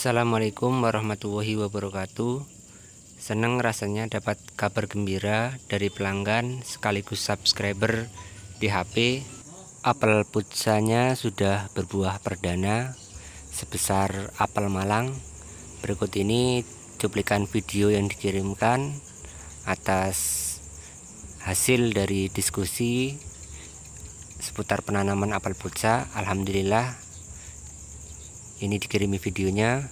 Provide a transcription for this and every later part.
Assalamualaikum warahmatullahi wabarakatuh Senang rasanya dapat kabar gembira dari pelanggan sekaligus subscriber di HP Apel putsanya sudah berbuah perdana sebesar apel malang Berikut ini cuplikan video yang dikirimkan atas hasil dari diskusi seputar penanaman apel putsa Alhamdulillah ini dikirimi videonya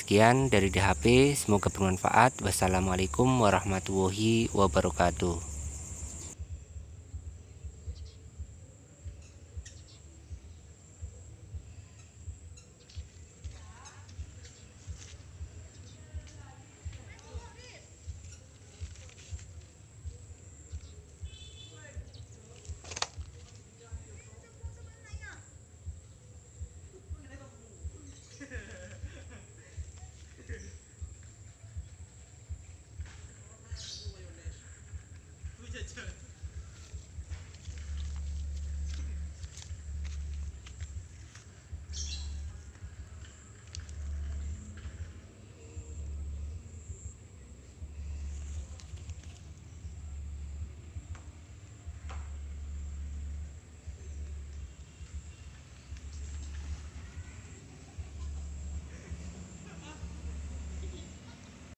Sekian dari DHP, semoga bermanfaat. Wassalamualaikum warahmatullahi wabarakatuh.